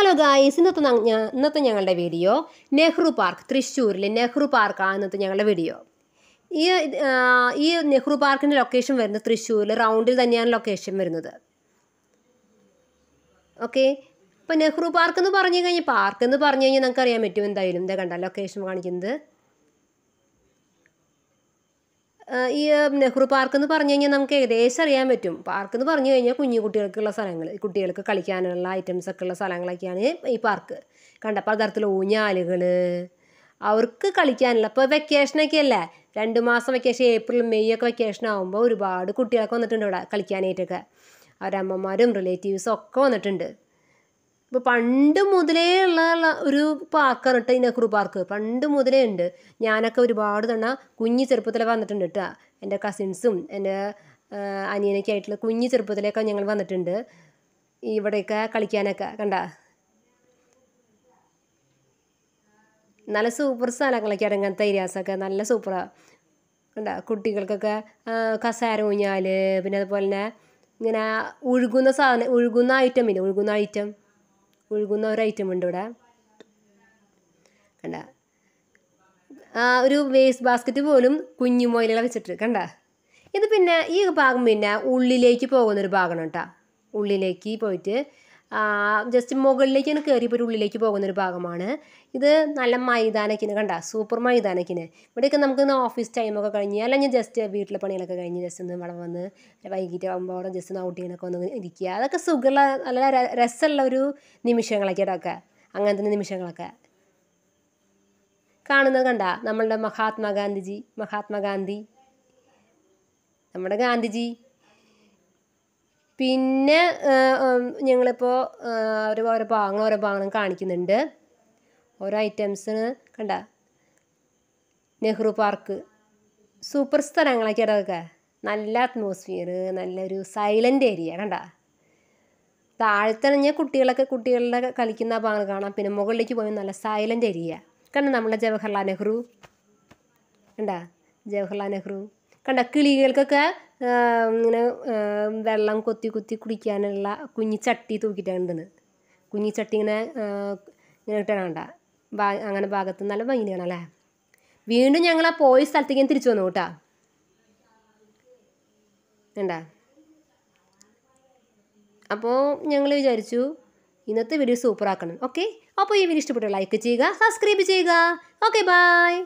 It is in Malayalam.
ഹലോ ഗായ്സ് ഇന്നത്തെ ഇന്നത്തെ ഞങ്ങളുടെ വീഡിയോ നെഹ്റു പാർക്ക് തൃശ്ശൂരിലെ നെഹ്റു പാർക്കാണ് ഇന്നത്തെ ഞങ്ങളുടെ വീഡിയോ ഈ ഈ നെഹ്റു പാർക്കിൻ്റെ ലൊക്കേഷൻ വരുന്നത് തൃശ്ശൂരിൽ റൗണ്ടിൽ തന്നെയാണ് ലൊക്കേഷൻ വരുന്നത് ഓക്കെ ഇപ്പം നെഹ്റു പാർക്ക് എന്ന് പറഞ്ഞു കഴിഞ്ഞാൽ പാർക്ക് എന്ന് പറഞ്ഞു കഴിഞ്ഞാൽ നമുക്കറിയാൻ പറ്റും എന്തായാലും ഇതാ കണ്ട ലൊക്കേഷൻ കാണിക്കുന്നത് ഈ നെഹ്റു പാർക്ക് എന്ന് പറഞ്ഞു കഴിഞ്ഞാൽ നമുക്ക് ഏകദേശം അറിയാൻ പറ്റും പാർക്ക് എന്ന് പറഞ്ഞു കഴിഞ്ഞാൽ കുഞ്ഞു കുട്ടികൾക്കുള്ള സ്ഥലങ്ങൾ കുട്ടികൾക്ക് കളിക്കാനുള്ള ഐറ്റംസ് ഒക്കെ ഉള്ള സ്ഥലങ്ങളൊക്കെയാണ് ഈ പാർക്ക് കണ്ട പല തരത്തിൽ ഊഞ്ഞാലുകൾ അവർക്ക് കളിക്കാനുള്ള ഇപ്പോൾ വെക്കേഷനൊക്കെ അല്ലേ രണ്ട് മാസം വെക്കേഷൻ ഏപ്രിൽ മെയ് ഒക്കെ വെക്കേഷൻ ആകുമ്പോൾ ഒരുപാട് കുട്ടികളൊക്കെ വന്നിട്ടുണ്ട് ഇവിടെ കളിക്കാനായിട്ടൊക്കെ അവരമ്മമാരും റിലേറ്റീവ്സും ഒക്കെ വന്നിട്ടുണ്ട് ഇപ്പോൾ പണ്ട് മുതലേ ഉള്ള ഒരു പാർക്കാണ് കേട്ടോ ഈ നെഹ്റു പാർക്ക് പണ്ട് മുതലേ ഉണ്ട് ഞാനൊക്കെ ഒരുപാട് തവണ കുഞ്ഞു ചെറുപ്പത്തിലെ വന്നിട്ടുണ്ട് കേട്ടോ എൻ്റെ കസിൻസും എൻ്റെ അനിയനൊക്കെ ആയിട്ടുള്ള കുഞ്ഞു ചെറുപ്പത്തിലൊക്കെ ഞങ്ങൾ വന്നിട്ടുണ്ട് ഇവിടെയൊക്കെ കളിക്കാനൊക്കെ കണ്ട നല്ല സൂപ്പർ സ്ഥലങ്ങളൊക്കെ ഇറങ്ങാത്ത ഏരിയാസൊക്കെ നല്ല സൂപ്പറാണ് കണ്ട കുട്ടികൾക്കൊക്കെ കസാര ഊഞ്ഞാൽ പിന്നെ അതുപോലെ തന്നെ ഇങ്ങനെ ഒഴുകുന്ന സാധനം ഒഴുകുന്ന ഐറ്റം ഇല്ലേ ഒഴുകുന്ന ഐറ്റം ഒഴുകുന്ന ഒരു ഐറ്റം ഉണ്ട് ഇവിടെ കണ്ട ആ ഒരു വേസ്റ്റ് ബാസ്ക്കറ്റ് പോലും കുഞ്ഞു മൊയിലുകളെ വെച്ചിട്ട് കണ്ട ഇത് പിന്നെ ഈ ഭാഗം പിന്നെ ഉള്ളിലേക്ക് പോകുന്നൊരു ഭാഗമാണ് കേട്ടോ ഉള്ളിലേക്ക് പോയിട്ട് ജസ്റ്റ് മുകളിലേക്ക് തന്നെ കയറിയപ്പോൾ ഒരു ഉള്ളിലേക്ക് ഒരു ഭാഗമാണ് ഇത് നല്ല മൈതാനക്കിന് കണ്ട സൂപ്പർ മൈതാനക്കിന് ഇവിടെയൊക്കെ നമുക്ക് ഇന്ന് ഓഫീസ് ടൈമൊക്കെ കഴിഞ്ഞ് അല്ലെങ്കിൽ ജസ്റ്റ് വീട്ടിലെ പണികളൊക്കെ കഴിഞ്ഞ് ജസ്റ്റ് ഒന്ന് ഇവിടെ വന്ന് വൈകിട്ട് ആകുമ്പോൾ അവിടെ ജസ്റ്റ് ഒന്ന് ഔട്ട് ചെയ്യാനൊക്കെ ഒന്ന് ഇരിക്കുക അതൊക്കെ സുഖമുള്ള നല്ല രസമുള്ള ഒരു നിമിഷങ്ങളൊക്കെ ഇതൊക്കെ അങ്ങനത്തെ നിമിഷങ്ങളൊക്കെ കാണുന്നത് കണ്ട നമ്മളുടെ മഹാത്മാഗാന്ധിജി മഹാത്മാഗാന്ധി നമ്മുടെ ഗാന്ധിജി പിന്നെ ഞങ്ങളിപ്പോൾ ഒരു ഓരോ ഭാഗങ്ങൾ ഓരോ ഭാഗങ്ങളും കാണിക്കുന്നുണ്ട് ഓരോ ഐറ്റംസിന് കണ്ട നെഹ്റു പാർക്ക് സൂപ്പർ സ്ഥലങ്ങളൊക്കെ അതൊക്കെ നല്ല അറ്റ്മോസ്ഫിയർ നല്ലൊരു സൈലൻ്റ് ഏരിയ കണ്ട താഴ്ത്തണിഞ്ഞ കുട്ടികളൊക്കെ കുട്ടികളുടെ കളിക്കുന്ന ഭാഗങ്ങൾ കാണാം പിന്നെ മുകളിലേക്ക് പോയി നല്ല സൈലൻ്റ് ഏരിയ കണ്ട നമ്മളെ ജവഹർലാൽ നെഹ്റു കണ്ട ജവഹർലാൽ നെഹ്റു കണ്ട കിളികൾക്കൊക്കെ ഇങ്ങനെ വെള്ളം കൊത്തി കൊത്തി കുടിക്കാനുള്ള കുഞ്ഞി ചട്ടി തൂക്കിയിട്ടാണ് ഇടുന്നത് കുഞ്ഞി ചട്ടി ഇങ്ങനെ ഇങ്ങനെ ഇട്ടണ കണ്ട അങ്ങനെ ഭാഗത്ത് നല്ല ഭംഗിയാണ് അല്ലേ വീണ്ടും ഞങ്ങൾ ആ പോയ സ്ഥലത്തേക്ക് തിരിച്ചു വന്നു കേട്ടാ വേണ്ട അപ്പോൾ ഞങ്ങൾ വിചാരിച്ചു ഇന്നത്തെ വീഡിയോ സൂപ്പറാക്കണം ഓക്കെ അപ്പോൾ ഈ വീഡിയോ ഇഷ്ടപ്പെട്ടു ലൈക്ക് ചെയ്യുക സബ്സ്ക്രൈബ് ചെയ്യുക ഓക്കെ ബായ്